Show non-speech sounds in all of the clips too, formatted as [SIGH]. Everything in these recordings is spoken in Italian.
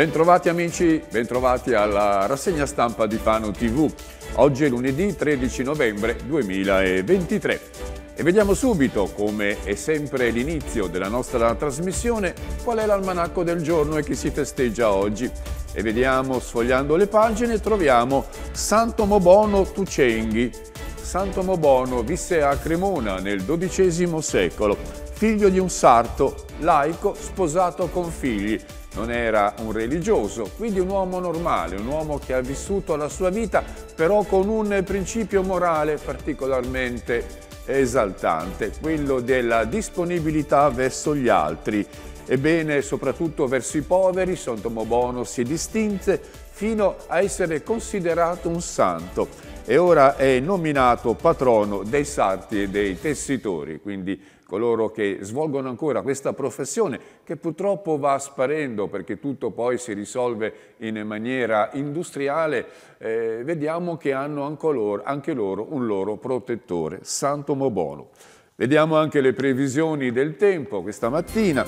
Bentrovati amici, bentrovati alla rassegna stampa di Fano TV. Oggi è lunedì 13 novembre 2023 e vediamo subito, come è sempre l'inizio della nostra trasmissione, qual è l'almanacco del giorno e chi si festeggia oggi. E vediamo, sfogliando le pagine, troviamo Santo Mobono Tucenghi. Santo Mobono visse a Cremona nel XII secolo figlio di un sarto, laico, sposato con figli. Non era un religioso, quindi un uomo normale, un uomo che ha vissuto la sua vita però con un principio morale particolarmente esaltante, quello della disponibilità verso gli altri. Ebbene, soprattutto verso i poveri, Sontomobono si distinse fino a essere considerato un santo e ora è nominato patrono dei sarti e dei tessitori, quindi coloro che svolgono ancora questa professione che purtroppo va sparendo perché tutto poi si risolve in maniera industriale, eh, vediamo che hanno anche loro, un loro protettore, Santo Mobono. Vediamo anche le previsioni del tempo questa mattina.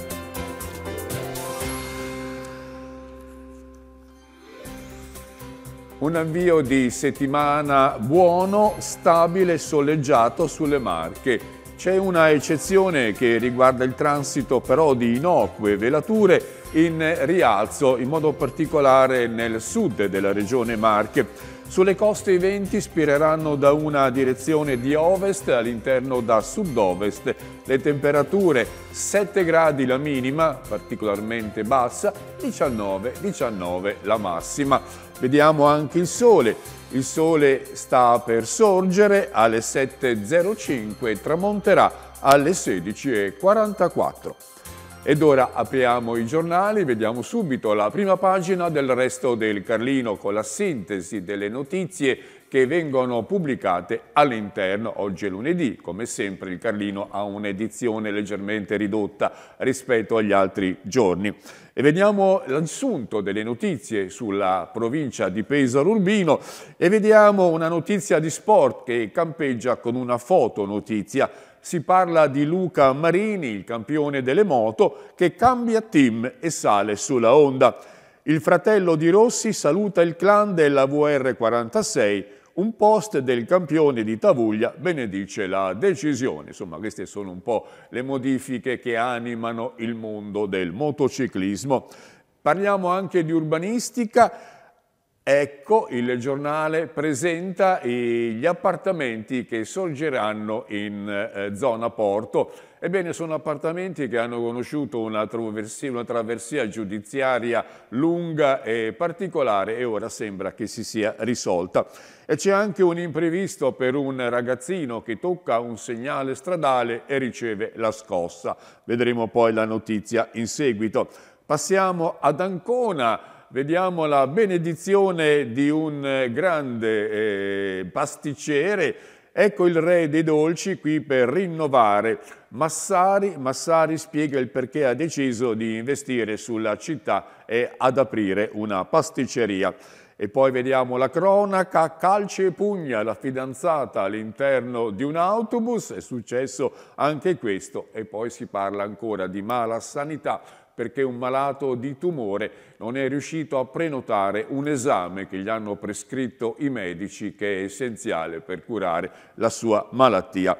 Un avvio di settimana buono, stabile, soleggiato sulle Marche c'è una eccezione che riguarda il transito però di innocue velature in rialzo, in modo particolare nel sud della regione Marche. Sulle coste i venti spireranno da una direzione di ovest all'interno da sud-ovest. Le temperature 7 gradi la minima, particolarmente bassa, 19-19 la massima. Vediamo anche il sole. Il sole sta per sorgere alle 7.05 e tramonterà alle 16.44. Ed ora apriamo i giornali, vediamo subito la prima pagina del resto del Carlino con la sintesi delle notizie che vengono pubblicate all'interno. Oggi è lunedì, come sempre il Carlino ha un'edizione leggermente ridotta rispetto agli altri giorni. E vediamo l'assunto delle notizie sulla provincia di Pesaro Urbino e vediamo una notizia di sport che campeggia con una fotonotizia si parla di Luca Marini, il campione delle moto, che cambia team e sale sulla Honda. Il fratello di Rossi saluta il clan della VR46, un post del campione di Tavuglia benedice la decisione. Insomma, queste sono un po' le modifiche che animano il mondo del motociclismo. Parliamo anche di urbanistica Ecco, il giornale presenta gli appartamenti che sorgeranno in eh, zona porto. Ebbene, sono appartamenti che hanno conosciuto una traversia, una traversia giudiziaria lunga e particolare e ora sembra che si sia risolta. E c'è anche un imprevisto per un ragazzino che tocca un segnale stradale e riceve la scossa. Vedremo poi la notizia in seguito. Passiamo ad Ancona vediamo la benedizione di un eh, grande eh, pasticcere. Ecco il re dei dolci qui per rinnovare Massari. Massari spiega il perché ha deciso di investire sulla città e ad aprire una pasticceria. E poi vediamo la cronaca, calci e pugna, la fidanzata all'interno di un autobus, è successo anche questo. E poi si parla ancora di mala sanità perché un malato di tumore non è riuscito a prenotare un esame che gli hanno prescritto i medici che è essenziale per curare la sua malattia.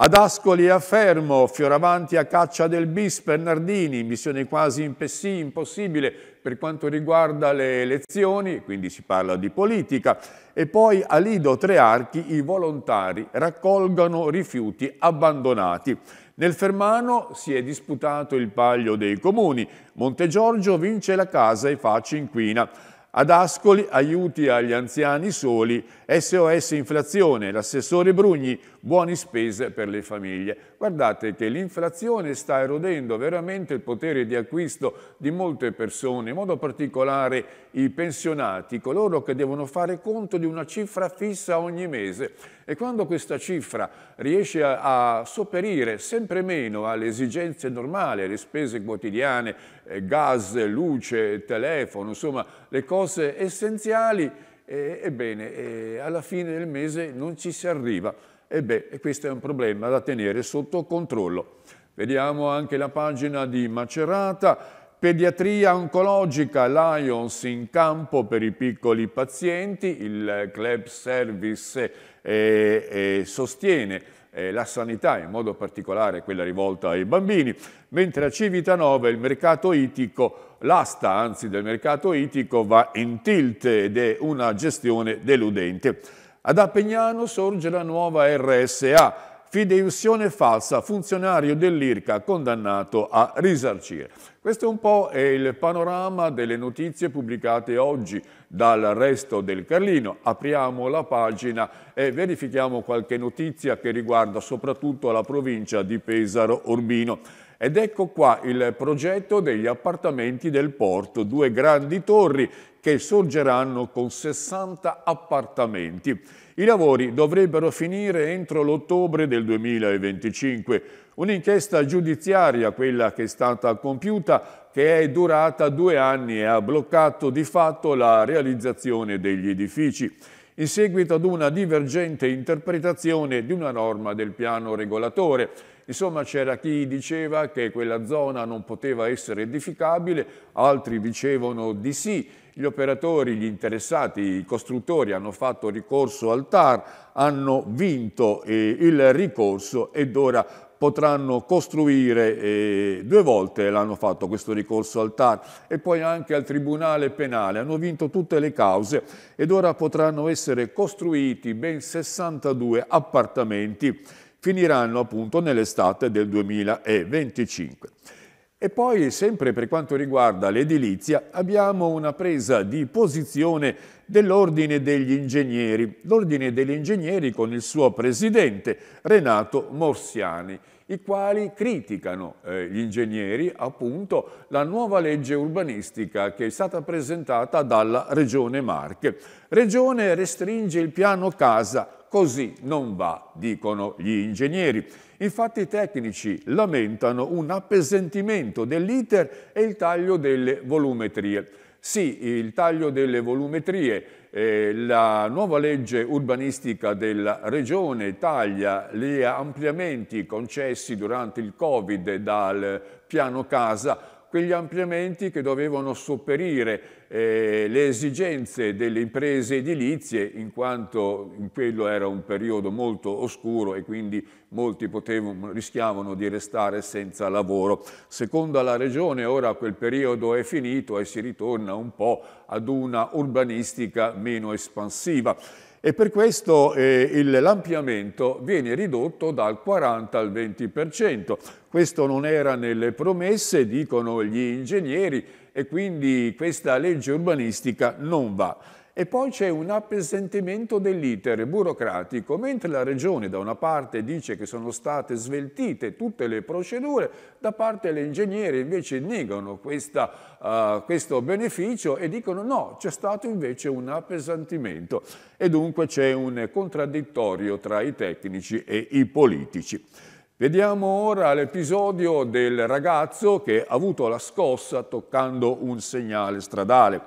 Ad Ascoli e a Fermo, Fioravanti a caccia del bis, Bernardini, missione quasi impessì, impossibile per quanto riguarda le elezioni, quindi si parla di politica, e poi a Lido Trearchi i volontari raccolgono rifiuti abbandonati. Nel Fermano si è disputato il paglio dei comuni. Montegiorgio vince la casa e Facci inquina. Ad Ascoli aiuti agli anziani soli, SOS inflazione, l'assessore Brugni, buone spese per le famiglie guardate che l'inflazione sta erodendo veramente il potere di acquisto di molte persone, in modo particolare i pensionati, coloro che devono fare conto di una cifra fissa ogni mese. E quando questa cifra riesce a, a sopperire sempre meno alle esigenze normali, alle spese quotidiane, eh, gas, luce, telefono, insomma le cose essenziali, eh, ebbene eh, alla fine del mese non ci si arriva. E beh, questo è un problema da tenere sotto controllo. Vediamo anche la pagina di Macerata, Pediatria oncologica Lions in campo per i piccoli pazienti, il club service eh, eh, sostiene eh, la sanità, in modo particolare quella rivolta ai bambini, mentre a Civitanova il mercato itico, l'asta anzi del mercato itico va in tilt ed è una gestione deludente. Ad Apegnano sorge la nuova RSA, fideiussione falsa, funzionario dell'IRCA condannato a risarcire. Questo è un po' il panorama delle notizie pubblicate oggi dal resto del Carlino. Apriamo la pagina e verifichiamo qualche notizia che riguarda soprattutto la provincia di Pesaro Urbino. Ed ecco qua il progetto degli appartamenti del porto, due grandi torri che sorgeranno con 60 appartamenti. I lavori dovrebbero finire entro l'ottobre del 2025. Un'inchiesta giudiziaria, quella che è stata compiuta, che è durata due anni e ha bloccato di fatto la realizzazione degli edifici in seguito ad una divergente interpretazione di una norma del piano regolatore. Insomma c'era chi diceva che quella zona non poteva essere edificabile, altri dicevano di sì gli operatori, gli interessati, i costruttori hanno fatto ricorso al TAR, hanno vinto eh, il ricorso ed ora potranno costruire eh, due volte, l'hanno fatto questo ricorso al TAR e poi anche al Tribunale Penale, hanno vinto tutte le cause ed ora potranno essere costruiti ben 62 appartamenti, finiranno appunto nell'estate del 2025. E poi, sempre per quanto riguarda l'edilizia, abbiamo una presa di posizione dell'Ordine degli Ingegneri. L'Ordine degli Ingegneri con il suo presidente Renato Morsiani, i quali criticano eh, gli ingegneri, appunto, la nuova legge urbanistica che è stata presentata dalla Regione Marche. Regione restringe il piano casa Così non va, dicono gli ingegneri. Infatti i tecnici lamentano un appesantimento dell'iter e il taglio delle volumetrie. Sì, il taglio delle volumetrie, eh, la nuova legge urbanistica della Regione taglia gli ampliamenti concessi durante il Covid dal piano casa, quegli ampliamenti che dovevano sopperire eh, le esigenze delle imprese edilizie, in quanto in quello era un periodo molto oscuro e quindi molti potevano, rischiavano di restare senza lavoro. Secondo la Regione ora quel periodo è finito e si ritorna un po' ad una urbanistica meno espansiva e per questo eh, l'ampliamento viene ridotto dal 40 al 20%. Questo non era nelle promesse, dicono gli ingegneri, e quindi questa legge urbanistica non va. E poi c'è un appesantimento dell'iter burocratico, mentre la Regione da una parte dice che sono state sveltite tutte le procedure, da parte le dell'ingegnere invece negano questa, uh, questo beneficio e dicono no, c'è stato invece un appesantimento e dunque c'è un contraddittorio tra i tecnici e i politici. Vediamo ora l'episodio del ragazzo che ha avuto la scossa toccando un segnale stradale.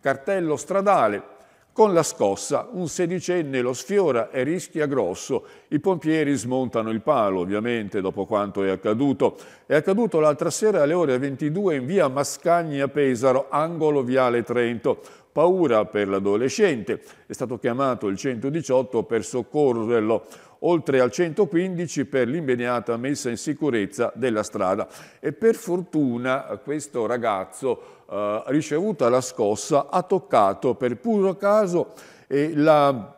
Cartello stradale. Con la scossa un sedicenne lo sfiora e rischia grosso. I pompieri smontano il palo, ovviamente, dopo quanto è accaduto. È accaduto l'altra sera alle ore 22 in via Mascagni a Pesaro, angolo Viale Trento paura per l'adolescente. È stato chiamato il 118 per soccorrerlo oltre al 115 per l'immediata messa in sicurezza della strada. E per fortuna questo ragazzo, eh, ricevuta la scossa, ha toccato per puro caso eh, la,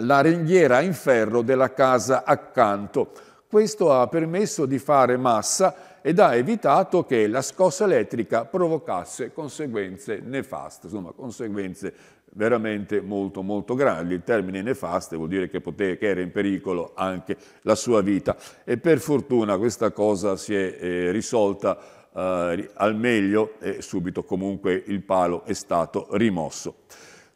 la ringhiera in ferro della casa accanto. Questo ha permesso di fare massa ed ha evitato che la scossa elettrica provocasse conseguenze nefaste, insomma conseguenze veramente molto molto grandi. Il termine nefaste vuol dire che, poteva, che, era in pericolo anche la sua vita e per fortuna questa cosa si è eh, risolta eh, al meglio e subito comunque il palo è stato rimosso.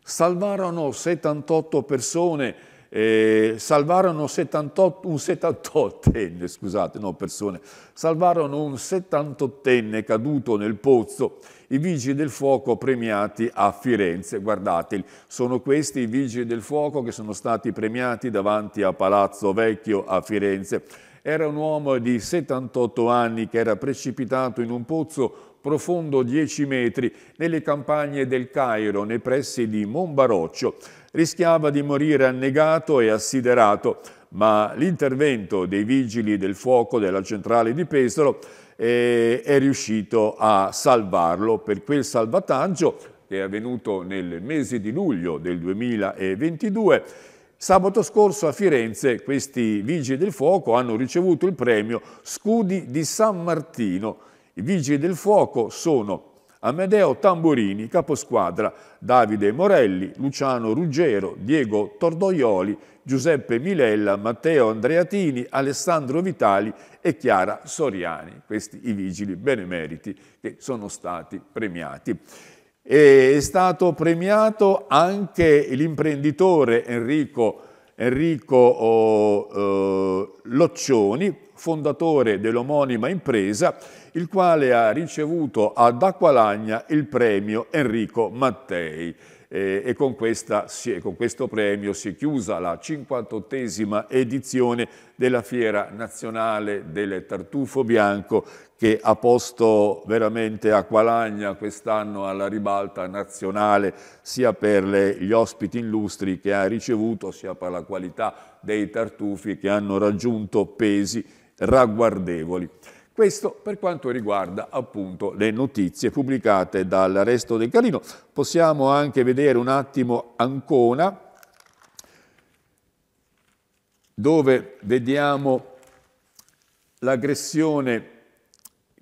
Salvarono 78 persone eh, salvarono 78, un 78enne, [LAUGHS] scusate, no persone, salvarono un 78enne caduto nel pozzo, i vigili del fuoco premiati a Firenze. Guardate, sono questi i vigili del fuoco che sono stati premiati davanti a Palazzo Vecchio a Firenze. Era un uomo di 78 anni che era precipitato in un pozzo profondo 10 metri nelle campagne del Cairo, nei pressi di Monbaroccio rischiava di morire annegato e assiderato, ma l'intervento dei vigili del fuoco della centrale di Pesaro eh, è riuscito a salvarlo. Per quel salvataggio, che è avvenuto nel mese di luglio del 2022, Sabato scorso a Firenze questi vigili del fuoco hanno ricevuto il premio Scudi di San Martino. I vigili del fuoco sono Amedeo Tamburini, caposquadra Davide Morelli, Luciano Ruggero, Diego Tordoioli, Giuseppe Milella, Matteo Andreatini, Alessandro Vitali e Chiara Soriani, questi i vigili benemeriti che sono stati premiati. È stato premiato anche l'imprenditore Enrico, Enrico oh, oh, Loccioni, fondatore dell'omonima impresa, il quale ha ricevuto ad Acqualagna il premio Enrico Mattei. Eh, e con, questa, con, questo premio si è chiusa la 58esima edizione della Fiera Nazionale del Tartufo Bianco che ha posto veramente Acqualagna quest'anno alla ribalta nazionale sia per le, gli ospiti illustri che ha ricevuto sia per la qualità dei tartufi che hanno raggiunto pesi ragguardevoli. Questo per quanto riguarda appunto le notizie pubblicate dal resto del Carlino. Possiamo anche vedere un attimo Ancona, dove vediamo l'aggressione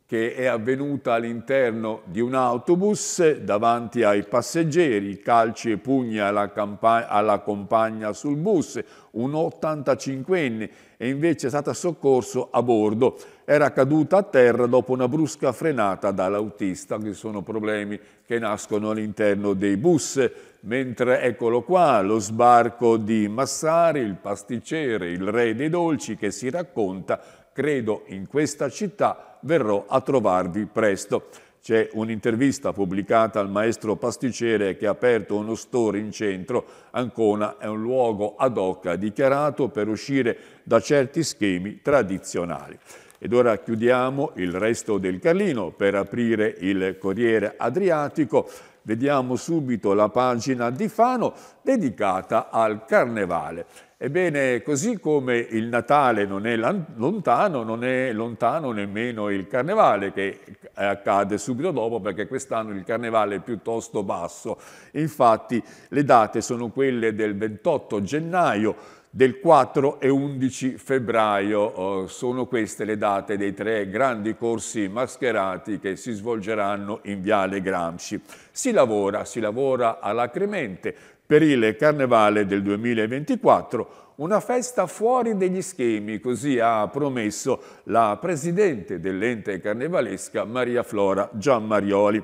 che è avvenuta all'interno di un autobus davanti ai passeggeri, calci e pugni alla, alla compagna sul bus, un 85enne e invece è stata soccorso a bordo. Era caduta a terra dopo una brusca frenata dall'autista, che sono problemi che nascono all'interno dei bus. Mentre eccolo qua, lo sbarco di Massari, il pasticcere, il re dei dolci, che si racconta, credo in questa città verrò a trovarvi presto. C'è un'intervista pubblicata al maestro pasticcere che ha aperto uno store in centro. Ancona è un luogo ad hoc dichiarato per uscire da certi schemi tradizionali. Ed ora chiudiamo il resto del Carlino per aprire il Corriere Adriatico Vediamo subito la pagina di Fano dedicata al carnevale. Ebbene, così come il Natale non è lontano, non è lontano nemmeno il Carnevale che accade subito dopo perché quest'anno il Carnevale è piuttosto basso. Infatti le date sono quelle del 28 gennaio del 4 e 11 febbraio. Oh, sono queste le date dei tre grandi corsi mascherati che si svolgeranno in Viale Gramsci. Si lavora, si lavora alacremente per il Carnevale del 2024, una festa fuori degli schemi, così ha promesso la presidente dell'ente carnevalesca Maria Flora Gianmarioli.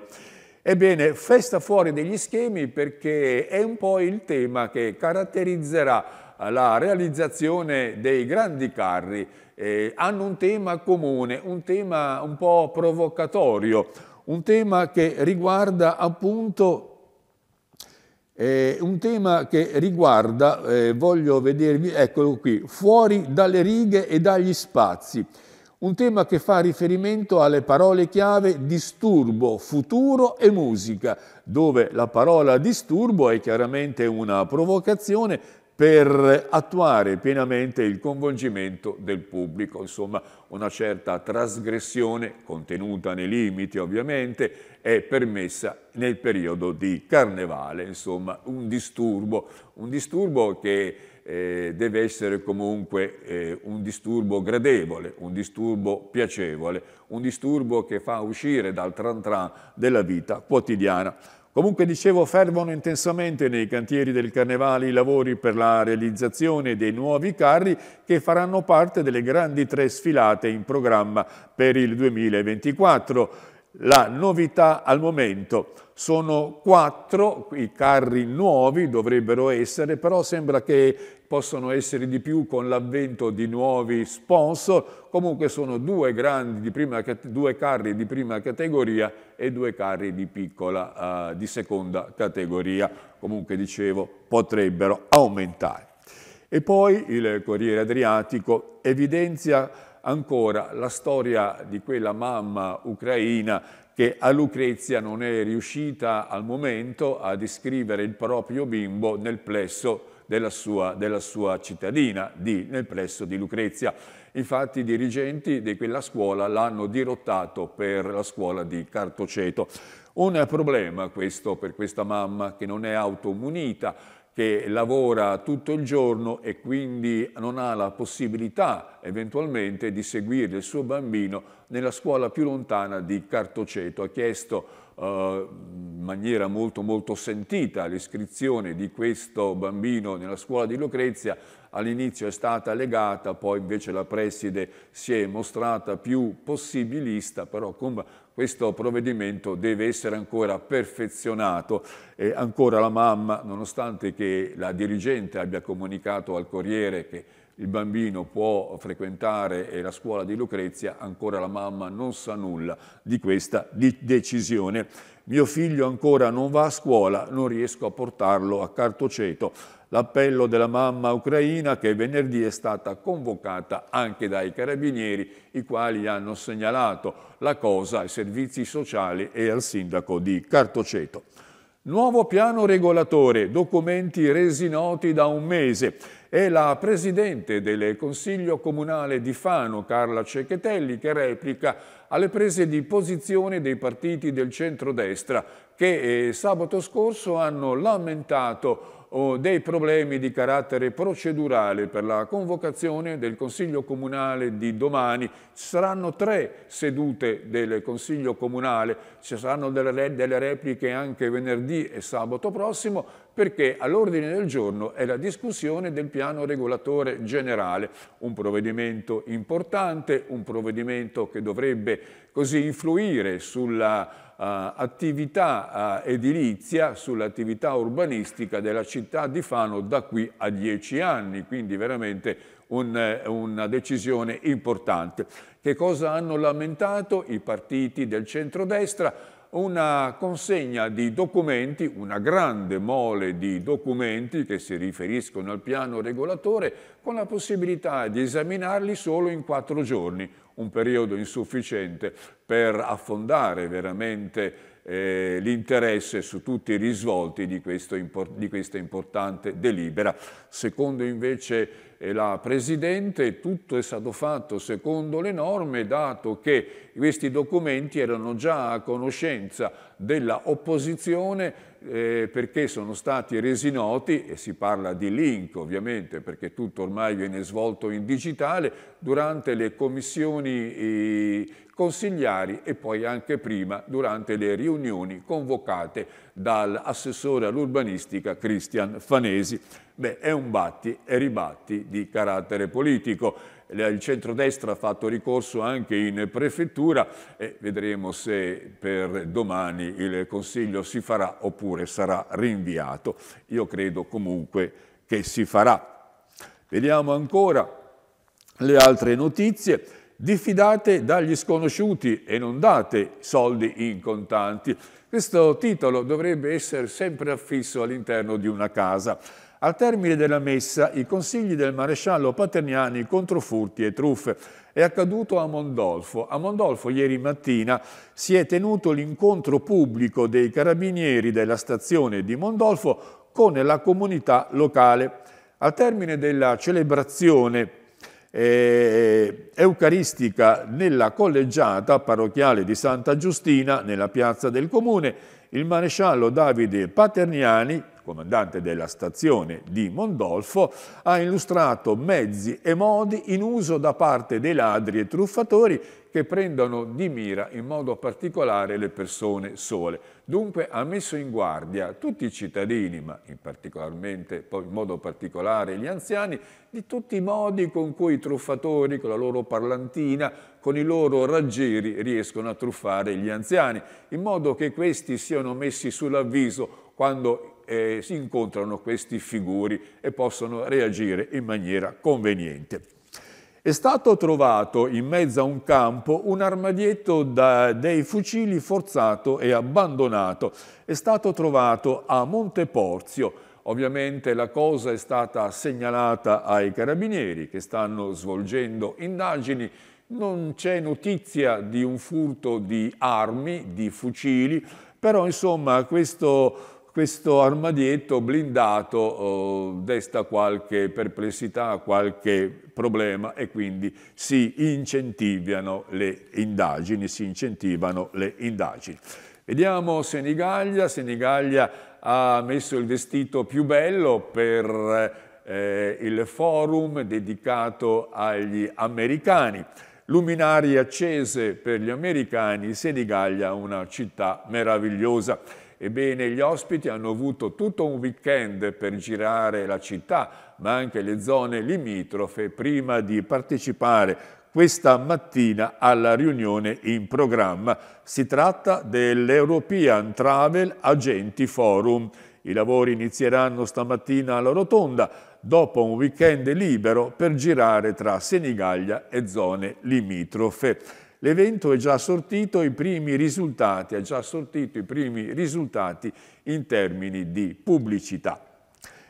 Ebbene, festa fuori degli schemi perché è un po' il tema che caratterizzerà la realizzazione dei grandi carri eh, hanno un tema comune, un tema un po' provocatorio, un tema che riguarda appunto eh, un tema che riguarda, eh, voglio vedervi, eccolo qui, fuori dalle righe e dagli spazi. Un tema che fa riferimento alle parole chiave disturbo, futuro e musica, dove la parola disturbo è chiaramente una provocazione per attuare pienamente il coinvolgimento del pubblico, insomma una certa trasgressione, contenuta nei limiti ovviamente, è permessa nel periodo di carnevale, insomma un disturbo, un disturbo che eh, deve essere comunque eh, un disturbo gradevole, un disturbo piacevole, un disturbo che fa uscire dal tran tran della vita quotidiana. Comunque dicevo, fervono intensamente nei cantieri del Carnevale i lavori per la realizzazione dei nuovi carri che faranno parte delle grandi tre sfilate in programma per il 2024. La novità al momento sono quattro, i carri nuovi dovrebbero essere, però sembra che possono essere di più con l'avvento di nuovi sponsor, comunque sono due, grandi, prima, due carri di prima categoria e due carri di, piccola, uh, di seconda categoria. Comunque, dicevo, potrebbero aumentare. E poi il Corriere Adriatico evidenzia ancora la storia di quella mamma ucraina che a Lucrezia non è riuscita al momento a iscrivere il proprio bimbo nel plesso della sua, della sua cittadina, di, nel presso di Lucrezia. Infatti i dirigenti di quella scuola l'hanno dirottato per la scuola di Cartoceto. Un problema questo per questa mamma che non è automunita, che lavora tutto il giorno e quindi non ha la possibilità eventualmente di seguire il suo bambino nella scuola più lontana di Cartoceto. Ha chiesto eh, in maniera molto molto sentita l'iscrizione di questo bambino nella scuola di Lucrezia, all'inizio è stata legata, poi invece la preside si è mostrata più possibilista, però questo provvedimento deve essere ancora perfezionato e ancora la mamma, nonostante che la dirigente abbia comunicato al Corriere che il bambino può frequentare eh, la scuola di Lucrezia, ancora la mamma non sa nulla di questa decisione. Mio figlio ancora non va a scuola, non riesco a portarlo a Cartoceto. L'appello della mamma ucraina che venerdì è stata convocata anche dai carabinieri, i quali hanno segnalato la cosa ai servizi sociali e al sindaco di Cartoceto. Nuovo piano regolatore, documenti resi noti da un mese e la presidente del Consiglio Comunale di Fano, Carla Cecchetelli, che replica alle prese di posizione dei partiti del centrodestra che eh, sabato scorso hanno lamentato oh, dei problemi di carattere procedurale per la convocazione del Consiglio Comunale di domani. Ci saranno tre sedute del Consiglio Comunale, ci saranno delle repliche anche venerdì e sabato prossimo perché all'ordine del giorno è la discussione del piano regolatore generale, un provvedimento importante, un provvedimento che dovrebbe così influire sulla Uh, attività uh, edilizia, sull'attività urbanistica della città di Fano da qui a dieci anni, quindi veramente un, eh, una decisione importante. Che cosa hanno lamentato i partiti del centrodestra? una consegna di documenti, una grande mole di documenti che si riferiscono al piano regolatore, con la possibilità di esaminarli solo in quattro giorni, un periodo insufficiente per affondare veramente eh, l'interesse su tutti i risvolti di, questo, di questa importante delibera. Secondo invece la Presidente, tutto è stato fatto secondo le norme, dato che questi documenti erano già a conoscenza della opposizione eh, perché sono stati resi noti, e si parla di link ovviamente perché tutto ormai viene svolto in digitale, durante le commissioni eh, consigliari e poi anche prima durante le riunioni convocate dall'assessore all'urbanistica Cristian Fanesi. Beh, è un batti e ribatti di carattere politico. Il centrodestra ha fatto ricorso anche in prefettura e vedremo se per domani il Consiglio si farà oppure sarà rinviato. Io credo comunque che si farà. Vediamo ancora le altre notizie. Diffidate dagli sconosciuti e non date soldi in contanti. Questo titolo dovrebbe essere sempre affisso all'interno di una casa. Al termine della messa, i consigli del maresciallo Paterniani contro furti e truffe. È accaduto a Mondolfo. A Mondolfo ieri mattina si è tenuto l'incontro pubblico dei carabinieri della stazione di Mondolfo con la comunità locale. Al termine della celebrazione eh, eucaristica nella collegiata parrocchiale di Santa Giustina nella piazza del comune il maresciallo Davide Paterniani, comandante della stazione di Mondolfo, ha illustrato mezzi e modi in uso da parte dei ladri e truffatori che prendono di mira in modo particolare le persone sole. Dunque ha messo in guardia tutti i cittadini, ma in, in, modo particolare gli anziani, di tutti i modi con cui i truffatori, con la loro parlantina, con i loro raggiri riescono a truffare gli anziani, in modo che questi siano messi sull'avviso quando eh, si incontrano questi figuri e possono reagire in maniera conveniente. È stato trovato in mezzo a un campo un armadietto da, dei fucili forzato e abbandonato. È stato trovato a Monte Porzio. Ovviamente la cosa è stata segnalata ai carabinieri che stanno svolgendo indagini. Non c'è notizia di un furto di armi, di fucili, però insomma questo questo armadietto blindato oh, desta qualche perplessità, qualche problema e quindi si incentivano le indagini, si incentivano le indagini. Vediamo Senigallia, Senigallia ha messo il vestito più bello per eh, il forum dedicato agli americani. Luminari accese per gli americani, Senigallia è una città meravigliosa. Ebbene, gli ospiti hanno avuto tutto un weekend per girare la città, ma anche le zone limitrofe, prima di partecipare questa mattina alla riunione in programma. Si tratta dell'European Travel Agenti Forum. I lavori inizieranno stamattina alla Rotonda, dopo un weekend libero per girare tra Senigallia e zone limitrofe. L'evento è già sortito i primi risultati, ha già sortito i primi risultati in termini di pubblicità.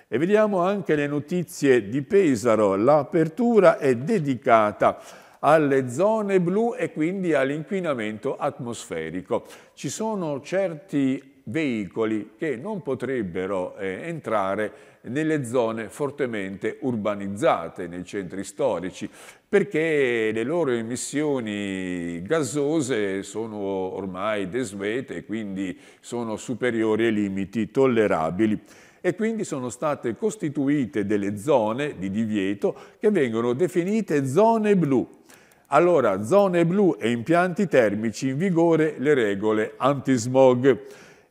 E vediamo anche le notizie di Pesaro. L'apertura è dedicata alle zone blu e quindi all'inquinamento atmosferico. Ci sono certi veicoli che non potrebbero eh, entrare nelle zone fortemente urbanizzate, nei centri storici, perché le loro emissioni gasose sono ormai desuete e quindi sono superiori ai limiti tollerabili e quindi sono state costituite delle zone di divieto che vengono definite zone blu. Allora, zone blu e impianti termici in vigore le regole antismog.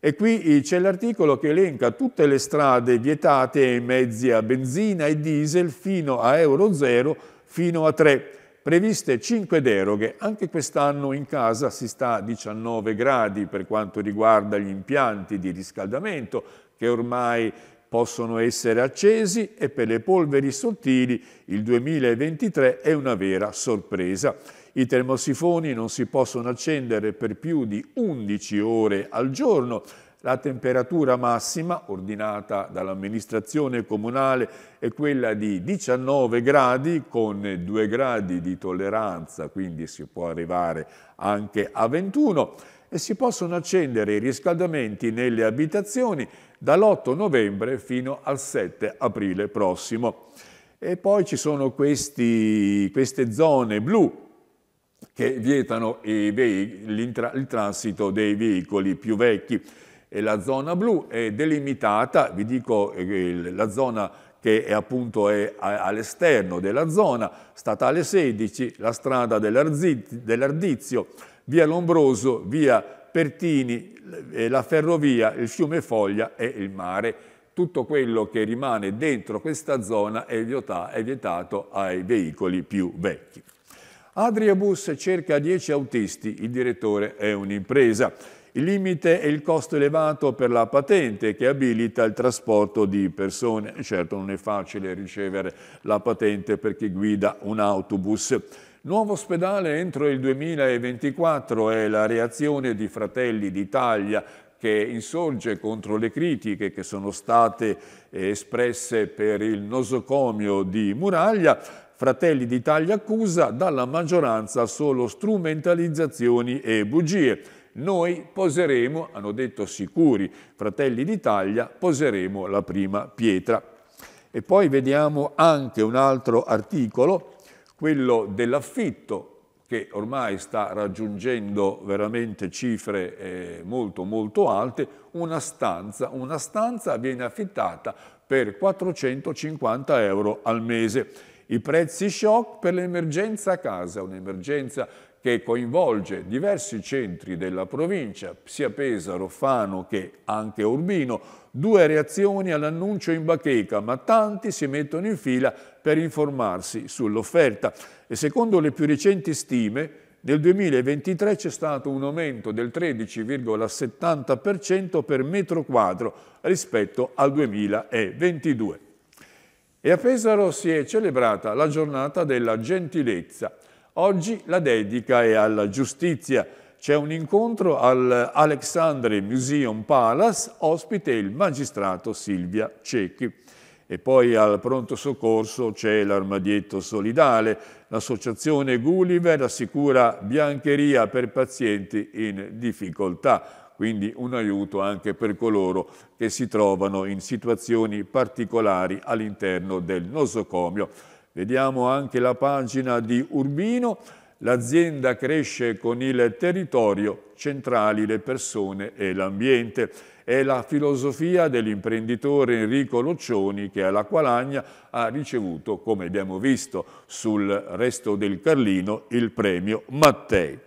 E qui eh, c'è l'articolo che elenca tutte le strade vietate ai mezzi a benzina e diesel fino a Euro 0 fino a 3. Previste 5 deroghe, anche quest'anno in casa si sta a 19 gradi per quanto riguarda gli impianti di riscaldamento che ormai possono essere accesi e per le polveri sottili il 2023 è una vera sorpresa. I termosifoni non si possono accendere per più di 11 ore al giorno. La temperatura massima ordinata dall'amministrazione comunale è quella di 19 gradi con 2 gradi di tolleranza, quindi si può arrivare anche a 21 e si possono accendere i riscaldamenti nelle abitazioni dall'8 novembre fino al 7 aprile prossimo. E poi ci sono questi, queste zone blu che vietano il transito dei veicoli più vecchi. E la zona blu è delimitata, vi dico eh, la zona che è appunto è all'esterno della zona, statale 16, la strada dell'Ardizio, via Lombroso, via Pertini, la ferrovia, il fiume Foglia e il mare. Tutto quello che rimane dentro questa zona è vietato ai veicoli più vecchi. Adriabus cerca 10 autisti, il direttore è un'impresa. Il limite è il costo elevato per la patente che abilita il trasporto di persone. Certo non è facile ricevere la patente per chi guida un autobus. Nuovo ospedale entro il 2024 è la reazione di Fratelli d'Italia che insorge contro le critiche che sono state eh, espresse per il nosocomio di Muraglia. Fratelli d'Italia accusa dalla maggioranza solo strumentalizzazioni e bugie. Noi poseremo, hanno detto sicuri, Fratelli d'Italia, poseremo la prima pietra. E poi vediamo anche un altro articolo, quello dell'affitto, che ormai sta raggiungendo veramente cifre eh, molto molto alte, una stanza, una stanza viene affittata per 450 euro al mese i prezzi shock per l'emergenza casa, un'emergenza che coinvolge diversi centri della provincia, sia Pesaro, Fano che anche Urbino. Due reazioni all'annuncio in bacheca, ma tanti si mettono in fila per informarsi sull'offerta. E secondo le più recenti stime, nel 2023 c'è stato un aumento del 13,70% per metro quadro rispetto al 2022. E a Pesaro si è celebrata la giornata della gentilezza. Oggi la dedica è alla giustizia. C'è un incontro all'Alexandre Museum Palace, ospite il magistrato Silvia Cecchi. E poi al pronto soccorso c'è l'armadietto solidale. L'associazione Gulliver assicura biancheria per pazienti in difficoltà quindi un aiuto anche per coloro che si trovano in situazioni particolari all'interno del nosocomio. Vediamo anche la pagina di Urbino, l'azienda cresce con il territorio, centrali le persone e l'ambiente. È la filosofia dell'imprenditore Enrico Loccioni che alla Qualagna ha ricevuto, come abbiamo visto sul resto del Carlino, il premio Mattei.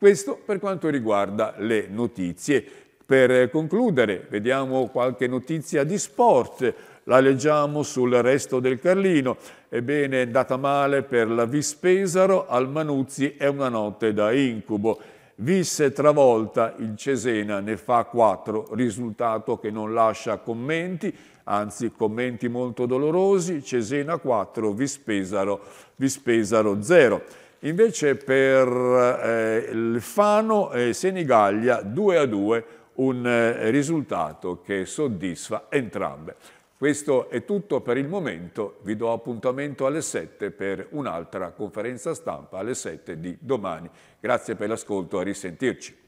Questo per quanto riguarda le notizie. Per concludere, vediamo qualche notizia di sport. La leggiamo sul resto del Carlino. Ebbene, è andata male per la Vis Pesaro, al Manuzzi è una notte da incubo. Vis travolta, il Cesena ne fa quattro, risultato che non lascia commenti, anzi commenti molto dolorosi, Cesena 4, Vispesaro, Vispesaro 0. Invece per eh, il Fano e Senigallia 2 a 2, un eh, risultato che soddisfa entrambe. Questo è tutto per il momento, vi do appuntamento alle 7 per un'altra conferenza stampa alle 7 di domani. Grazie per l'ascolto, a risentirci.